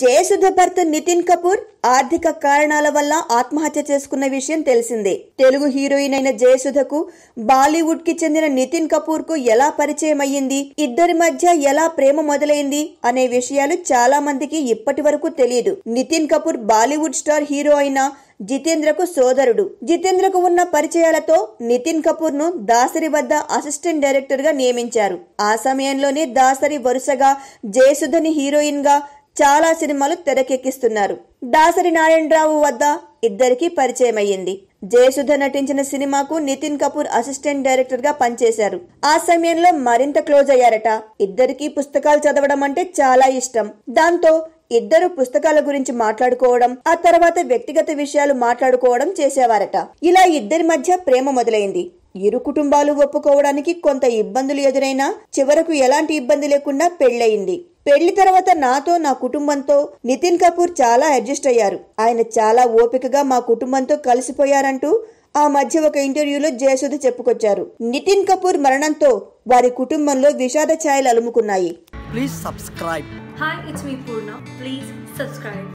జయసుధ భర్త నితిన్ కపూర్ ఆర్థిక కారణాల వల్ల ఆత్మహత్య చేసుకున్న విషయం తెలిసిందే తెలుగు హీరోయిన్ అయిన జయసుధకు బాలీవుడ్ కి చెందిన నితిన్ కపూర్ కు ఎలా పరిచయం అయ్యింది ఇద్దరి మధ్య ఎలా ప్రేమ మొదలైంది అనే విషయాలు చాలా మందికి ఇప్పటి వరకు తెలియదు నితిన్ కపూర్ బాలీవుడ్ స్టార్ హీరో అయిన జితేంద్రకు సోదరుడు జితేంద్రకు ఉన్న పరిచయాలతో నితిన్ కపూర్ ను దాసరి వద్ద అసిస్టెంట్ డైరెక్టర్ గా నియమించారు ఆ సమయంలోనే దాసరి వరుసగా జయసుధని హీరోయిన్ గా చాలా సినిమాలు తెరకెక్కిస్తున్నారు దాసరి నారాయణరావు వద్ద ఇద్దరికి పరిచయం అయ్యింది జయసుధ నటించిన సినిమాకు నితిన్ కపూర్ అసిస్టెంట్ డైరెక్టర్ గా పనిచేశారు ఆ సమయంలో మరింత క్లోజ్ అయ్యారట ఇద్దరికి పుస్తకాలు చదవడం అంటే చాలా ఇష్టం దాంతో ఇద్దరు పుస్తకాల గురించి మాట్లాడుకోవడం ఆ తర్వాత వ్యక్తిగత విషయాలు మాట్లాడుకోవడం చేసేవారట ఇలా ఇద్దరి మధ్య ప్రేమ మొదలైంది ఇరు కుటుంబాలు ఒప్పుకోవడానికి కొంత ఇబ్బందులు ఎదురైనా చివరకు ఎలాంటి ఇబ్బంది లేకుండా పెళ్లయింది పెళ్లి తర్వాత నాతో నా కుటుంబంతో నితిన్ కపూర్ చాలా అడ్జస్ట్ అయ్యారు ఆయన చాలా ఓపికగా మా కుటుంబంతో కలిసిపోయారంటూ ఆ మధ్య ఒక ఇంటర్వ్యూలో జయసుధ చెప్పుకొచ్చారు నితిన్ కపూర్ మరణంతో వారి కుటుంబంలో విషాద ఛాయలు అలుముకున్నాయి please subscribe hi it's me Poorna please subscribe